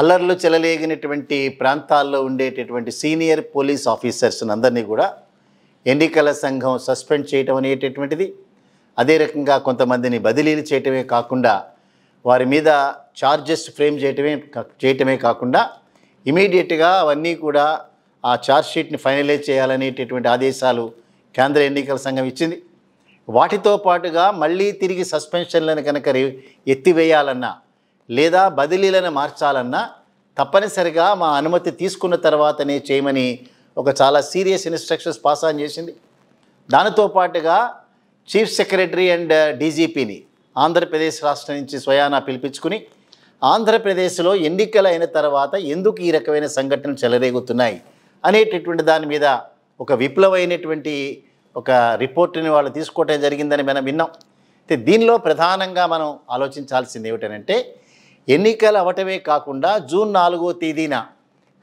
అల్లర్లు చెలలేగినటువంటి ప్రాంతాల్లో ఉండేటటువంటి సీనియర్ పోలీస్ ఆఫీసర్స్ని అందరినీ కూడా ఎన్నికల సంఘం సస్పెండ్ చేయటం అనేటటువంటిది అదే రకంగా కొంతమందిని బదిలీలు చేయటమే కాకుండా వారి మీద ఛార్జెస్ ఫ్రేమ్ చేయటమే చేయటమే కాకుండా ఇమీడియట్గా అవన్నీ కూడా ఆ ఛార్జ్షీట్ని ఫైనలైజ్ చేయాలనేటటువంటి ఆదేశాలు కేంద్ర ఎన్నికల సంఘం ఇచ్చింది వాటితో పాటుగా మళ్ళీ తిరిగి సస్పెన్షన్లను కనుక ఎత్తివేయాలన్నా లేదా బదిలీలను మార్చాలన్నా తప్పనిసరిగా మా అనుమతి తీసుకున్న తర్వాతనే చేయమని ఒక చాలా సీరియస్ ఇన్స్ట్రక్షన్స్ పాస్ ఆన్ చేసింది దానితో పాటుగా చీఫ్ సెక్రటరీ అండ్ డీజీపీని ఆంధ్రప్రదేశ్ రాష్ట్రం నుంచి స్వయానా పిలిపించుకుని ఆంధ్రప్రదేశ్లో ఎన్నికలు అయిన తర్వాత ఎందుకు ఈ రకమైన సంఘటనలు చెలరేగుతున్నాయి అనేటటువంటి దాని మీద ఒక విప్లవమైనటువంటి ఒక రిపోర్ట్ని వాళ్ళు తీసుకోవటం జరిగిందని మనం విన్నాం అయితే దీనిలో ప్రధానంగా మనం ఆలోచించాల్సింది ఏమిటనంటే ఎన్నికలు అవటమే కాకుండా జూన్ నాలుగో తేదీన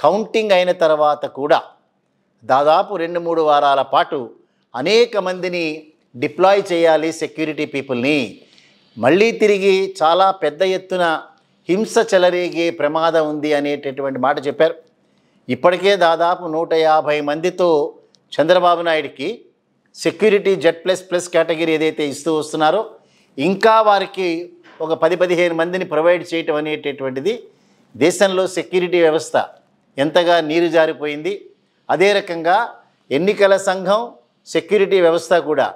కౌంటింగ్ అయిన తర్వాత కూడా దాదాపు రెండు మూడు వారాల పాటు అనేక మందిని డిప్లాయ్ చేయాలి సెక్యూరిటీ పీపుల్ని మళ్ళీ తిరిగి చాలా పెద్ద ఎత్తున హింస చెలరేగే ప్రమాదం ఉంది అనేటటువంటి మాట చెప్పారు ఇప్పటికే దాదాపు నూట యాభై మందితో చంద్రబాబు నాయుడికి security Z plus plus category ఏదైతే ఇస్తూ వస్తున్నారో ఇంకా వారికి ఒక పది పదిహేను మందిని ప్రొవైడ్ చేయటం అనేటటువంటిది దేశంలో సెక్యూరిటీ వ్యవస్థ ఎంతగా నీరు జారిపోయింది అదే రకంగా ఎన్నికల సంఘం సెక్యూరిటీ వ్యవస్థ కూడా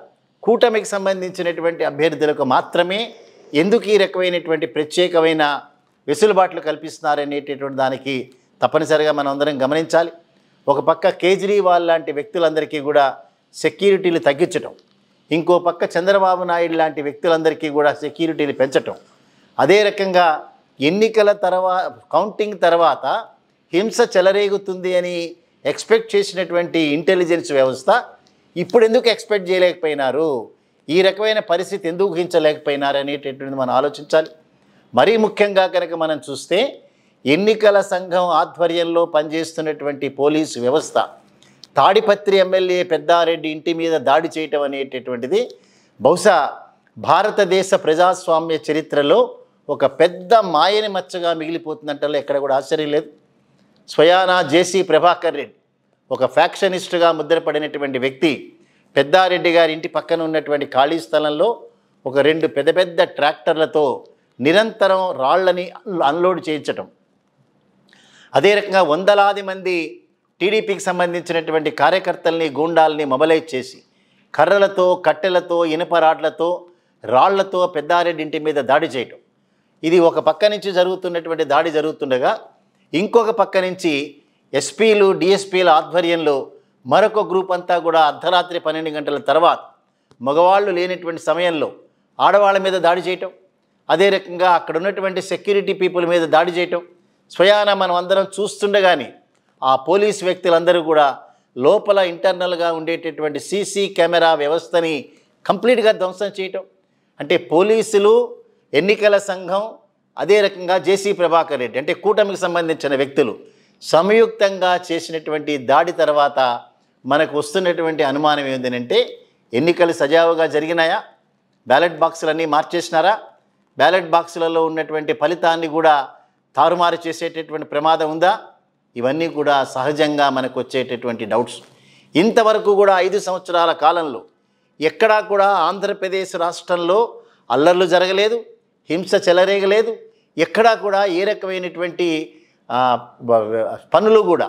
కూటమికి సంబంధించినటువంటి అభ్యర్థులకు మాత్రమే ఎందుకు ఈ రకమైనటువంటి ప్రత్యేకమైన వెసులుబాట్లు కల్పిస్తున్నారనేటటువంటి దానికి తప్పనిసరిగా మనం అందరం గమనించాలి ఒక పక్క కేజ్రీవాల్ లాంటి వ్యక్తులందరికీ కూడా సెక్యూరిటీలు తగ్గించడం ఇంకో పక్క చంద్రబాబు నాయుడు లాంటి వ్యక్తులందరికీ కూడా సెక్యూరిటీని పెంచటం అదే రకంగా ఎన్నికల తర్వా కౌంటింగ్ తర్వాత హింస చెలరేగుతుంది అని ఎక్స్పెక్ట్ చేసినటువంటి ఇంటెలిజెన్స్ వ్యవస్థ ఇప్పుడు ఎందుకు ఎక్స్పెక్ట్ చేయలేకపోయినారు ఈ రకమైన పరిస్థితి ఎందుకు ఊహించలేకపోయినారు అనేటటువంటిది మనం ఆలోచించాలి మరీ ముఖ్యంగా కనుక మనం చూస్తే ఎన్నికల సంఘం ఆధ్వర్యంలో పనిచేస్తున్నటువంటి పోలీసు వ్యవస్థ తాడిపత్రి ఎమ్మెల్యే పెద్దారెడ్డి ఇంటి మీద దాడి చేయటం అనేటటువంటిది బహుశా భారతదేశ ప్రజాస్వామ్య చరిత్రలో ఒక పెద్ద మాయని మచ్చగా మిగిలిపోతుందంటే ఎక్కడ కూడా ఆశ్చర్యం లేదు స్వయానా జేసీ ప్రభాకర్ రెడ్డి ఒక ఫ్యాక్షనిస్టుగా ముద్రపడినటువంటి వ్యక్తి పెద్దారెడ్డి గారి ఇంటి పక్కన ఉన్నటువంటి ఖాళీ స్థలంలో ఒక రెండు పెద్ద పెద్ద ట్రాక్టర్లతో నిరంతరం రాళ్లని అన్లోడ్ చేయించటం అదే రకంగా వందలాది మంది టీడీపీకి సంబంధించినటువంటి కార్యకర్తల్ని గూండాల్ని మొబలైజ్ చేసి కర్రలతో కట్టెలతో ఇనుప రాడ్లతో రాళ్లతో పెద్దారెడ్డింటి మీద దాడి చేయటం ఇది ఒక పక్క నుంచి జరుగుతున్నటువంటి దాడి జరుగుతుండగా ఇంకొక పక్క నుంచి ఎస్పీలు డిఎస్పీల ఆధ్వర్యంలో మరొక గ్రూప్ అంతా కూడా అర్ధరాత్రి పన్నెండు గంటల తర్వాత మగవాళ్ళు లేనటువంటి సమయంలో ఆడవాళ్ళ మీద దాడి చేయటం అదే రకంగా అక్కడ ఉన్నటువంటి సెక్యూరిటీ పీపుల్ మీద దాడి చేయటం స్వయాన మనం అందరం చూస్తుండగానే ఆ పోలీస్ వ్యక్తులందరూ కూడా లోపల ఇంటర్నల్గా ఉండేటటువంటి సీసీ కెమెరా వ్యవస్థని కంప్లీట్గా ధ్వంసం చేయటం అంటే పోలీసులు ఎన్నికల సంఘం అదే రకంగా జేసీ ప్రభాకర్ రెడ్డి అంటే కూటమికి సంబంధించిన వ్యక్తులు సంయుక్తంగా చేసినటువంటి దాడి తర్వాత మనకు వస్తున్నటువంటి అనుమానం ఏంటంటే ఎన్నికలు సజావుగా జరిగినాయా బ్యాలెట్ బాక్సులన్నీ మార్చేసినారా బ్యాలెట్ బాక్సులలో ఉన్నటువంటి ఫలితాన్ని కూడా తారుమారు చేసేటటువంటి ప్రమాదం ఉందా ఇవన్నీ కూడా సహజంగా మనకు వచ్చేటటువంటి డౌట్స్ ఇంతవరకు కూడా ఐదు సంవత్సరాల కాలంలో ఎక్కడా కూడా ఆంధ్రప్రదేశ్ రాష్ట్రంలో అల్లర్లు జరగలేదు హింస చెలరేగలేదు ఎక్కడా కూడా ఏ రకమైనటువంటి పనులు కూడా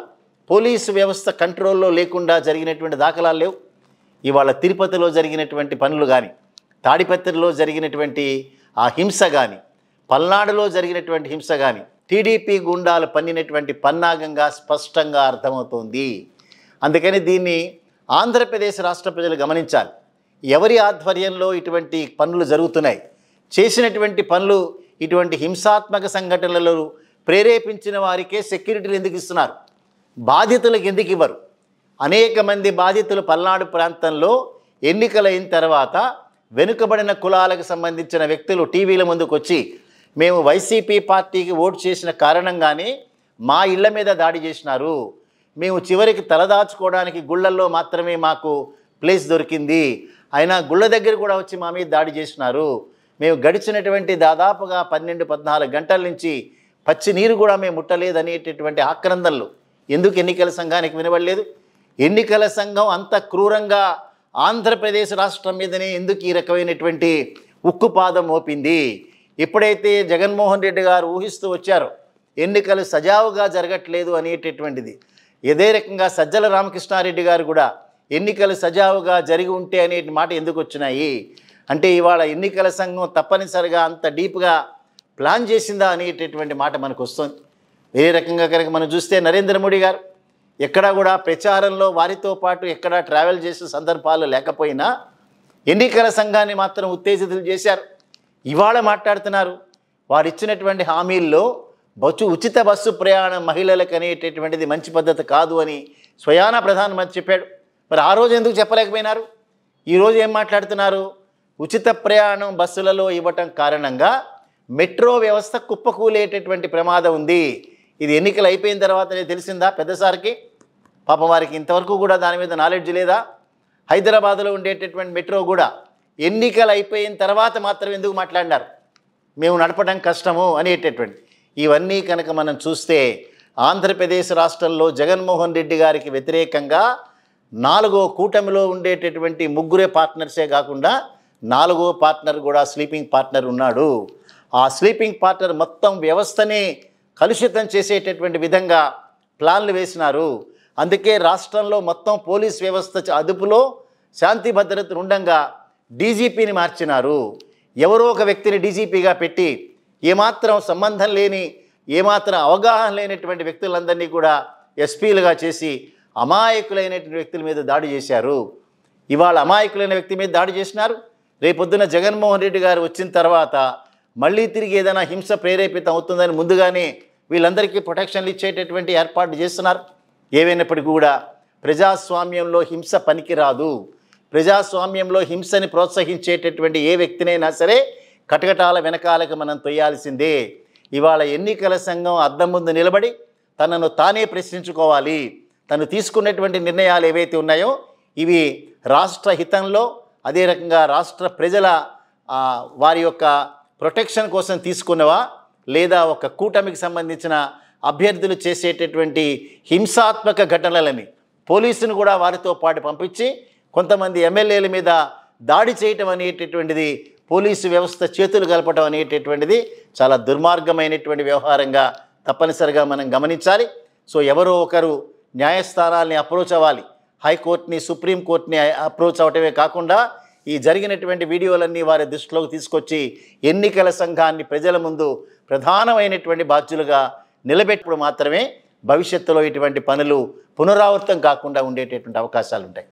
పోలీసు వ్యవస్థ కంట్రోల్లో లేకుండా జరిగినటువంటి దాఖలాలు లేవు ఇవాళ తిరుపతిలో జరిగినటువంటి పనులు కానీ తాడిపత్రిలో జరిగినటువంటి ఆ హింస కానీ పల్నాడులో జరిగినటువంటి హింస కానీ టీడీపీ గుండాలు పన్నినటువంటి పన్నాగంగా స్పష్టంగా అర్థమవుతోంది అందుకని దీన్ని ఆంధ్రప్రదేశ్ రాష్ట్ర ప్రజలు గమనించాలి ఎవరి ఆధ్వర్యంలో ఇటువంటి పనులు జరుగుతున్నాయి చేసినటువంటి పనులు ఇటువంటి హింసాత్మక సంఘటనలలో ప్రేరేపించిన వారికే సెక్యూరిటీలు ఎందుకు ఇస్తున్నారు బాధితులకు ఎందుకు ఇవ్వరు అనేక మంది బాధితులు పల్నాడు ప్రాంతంలో ఎన్నికలైన తర్వాత వెనుకబడిన కులాలకు సంబంధించిన వ్యక్తులు టీవీల ముందుకు వచ్చి మేము వైసీపీ పార్టీకి ఓటు చేసిన కారణంగానే మా ఇళ్ల మీద దాడి చేసినారు మేము చివరికి తలదాచుకోవడానికి గుళ్ళల్లో మాత్రమే మాకు ప్లేస్ దొరికింది అయినా గుళ్ళ దగ్గర కూడా వచ్చి మా మీద దాడి చేసినారు మేము గడిచినటువంటి దాదాపుగా పన్నెండు పద్నాలుగు గంటల నుంచి పచ్చి నీరు కూడా మేము అనేటటువంటి ఆక్రందనలు ఎందుకు ఎన్నికల సంఘానికి వినబడలేదు ఎన్నికల సంఘం అంత క్రూరంగా ఆంధ్రప్రదేశ్ రాష్ట్రం మీదనే ఎందుకు ఈ రకమైనటువంటి ఉక్కుపాదం మోపింది ఎప్పుడైతే జగన్మోహన్ రెడ్డి గారు ఊహిస్తూ వచ్చారో ఎన్నికలు సజావుగా జరగట్లేదు అనేటటువంటిది ఇదే రకంగా సజ్జల రామకృష్ణారెడ్డి గారు కూడా ఎన్నికలు సజావుగా జరిగి ఉంటే అనే మాట ఎందుకు వచ్చినాయి అంటే ఇవాళ ఎన్నికల సంఘం తప్పనిసరిగా అంత డీప్గా ప్లాన్ చేసిందా అనేటటువంటి మాట మనకు వస్తుంది వేరే రకంగా కనుక మనం చూస్తే నరేంద్ర మోడీ గారు ఎక్కడా కూడా ప్రచారంలో వారితో పాటు ఎక్కడా ట్రావెల్ చేసిన సందర్భాలు లేకపోయినా ఎన్నికల సంఘాన్ని మాత్రం ఉత్తేజితులు చేశారు ఇవాళ మాట్లాడుతున్నారు వారు ఇచ్చినటువంటి హామీల్లో బస్సు ఉచిత బస్సు ప్రయాణం మహిళలకు అనేటటువంటిది మంచి పద్ధతి కాదు అని స్వయాన ప్రధానమంత్రి చెప్పాడు మరి ఆ రోజు ఎందుకు చెప్పలేకపోయినారు ఈరోజు ఏం మాట్లాడుతున్నారు ఉచిత ప్రయాణం బస్సులలో ఇవ్వటం కారణంగా మెట్రో వ్యవస్థ కుప్పకూలేటటువంటి ప్రమాదం ఉంది ఇది ఎన్నికలు అయిపోయిన తర్వాతనే తెలిసిందా పెద్దసారికి పాపం వారికి ఇంతవరకు కూడా దాని మీద నాలెడ్జ్ లేదా హైదరాబాద్లో ఉండేటటువంటి మెట్రో కూడా ఎన్నికలు అయిపోయిన తర్వాత మాత్రం ఎందుకు మాట్లాడినారు మేము నడపడం కష్టము అనేటటువంటి ఇవన్నీ కనుక మనం చూస్తే ఆంధ్రప్రదేశ్ రాష్ట్రంలో జగన్మోహన్ రెడ్డి గారికి వ్యతిరేకంగా నాలుగో కూటమిలో ఉండేటటువంటి ముగ్గురే పార్ట్నర్సే కాకుండా నాలుగో పార్ట్నర్ కూడా స్లీపింగ్ పార్ట్నర్ ఉన్నాడు ఆ స్లీపింగ్ పార్ట్నర్ మొత్తం వ్యవస్థని కలుషితం చేసేటటువంటి విధంగా ప్లాన్లు వేసినారు అందుకే రాష్ట్రంలో మొత్తం పోలీస్ వ్యవస్థ అదుపులో శాంతి భద్రతలు ఉండంగా డీజీపీని మార్చినారు ఎవరో ఒక వ్యక్తిని డీజీపీగా పెట్టి ఏమాత్రం సంబంధం లేని ఏమాత్రం అవగాహన లేనటువంటి వ్యక్తులందరినీ కూడా ఎస్పీలుగా చేసి అమాయకులైనటువంటి వ్యక్తుల మీద దాడి చేశారు ఇవాళ అమాయకులైన వ్యక్తి మీద దాడి చేసినారు రేపొద్దున జగన్మోహన్ రెడ్డి గారు వచ్చిన తర్వాత మళ్ళీ తిరిగి ఏదైనా హింస ప్రేరేపితం అవుతుందని ముందుగానే వీళ్ళందరికీ ప్రొటెక్షన్లు ఇచ్చేటటువంటి ఏర్పాట్లు చేస్తున్నారు ఏవైనప్పటికీ కూడా ప్రజాస్వామ్యంలో హింస పనికిరాదు ప్రజాస్వామ్యంలో హింసని ప్రోత్సహించేటటువంటి ఏ వ్యక్తినైనా సరే కటకటాల వెనకాలకు మనం తొయ్యాల్సిందే ఇవాళ ఎన్నికల సంఘం అద్దం ముందు నిలబడి తనను తానే ప్రశ్నించుకోవాలి తను తీసుకున్నటువంటి నిర్ణయాలు ఏవైతే ఉన్నాయో ఇవి రాష్ట్ర హితంలో అదే రకంగా రాష్ట్ర ప్రజల వారి యొక్క ప్రొటెక్షన్ కోసం తీసుకున్నవా లేదా ఒక కూటమికి సంబంధించిన అభ్యర్థులు చేసేటటువంటి హింసాత్మక ఘటనలని పోలీసును కూడా వారితో పాటు పంపించి కొంతమంది ఎమ్మెల్యేల మీద దాడి చేయటం అనేటటువంటిది పోలీసు వ్యవస్థ చేతులు కలపటం అనేటటువంటిది చాలా దుర్మార్గమైనటువంటి వ్యవహారంగా తప్పనిసరిగా మనం గమనించాలి సో ఎవరో ఒకరు న్యాయస్థానాల్ని అప్రోచ్ అవ్వాలి హైకోర్టుని సుప్రీంకోర్టుని అప్రోచ్ అవటమే కాకుండా ఈ జరిగినటువంటి వీడియోలన్నీ వారి దృష్టిలోకి తీసుకొచ్చి ఎన్నికల సంఘాన్ని ప్రజల ముందు ప్రధానమైనటువంటి బాధ్యులుగా నిలబెట్టుకుడు మాత్రమే భవిష్యత్తులో ఇటువంటి పనులు పునరావృతం కాకుండా ఉండేటటువంటి అవకాశాలు ఉంటాయి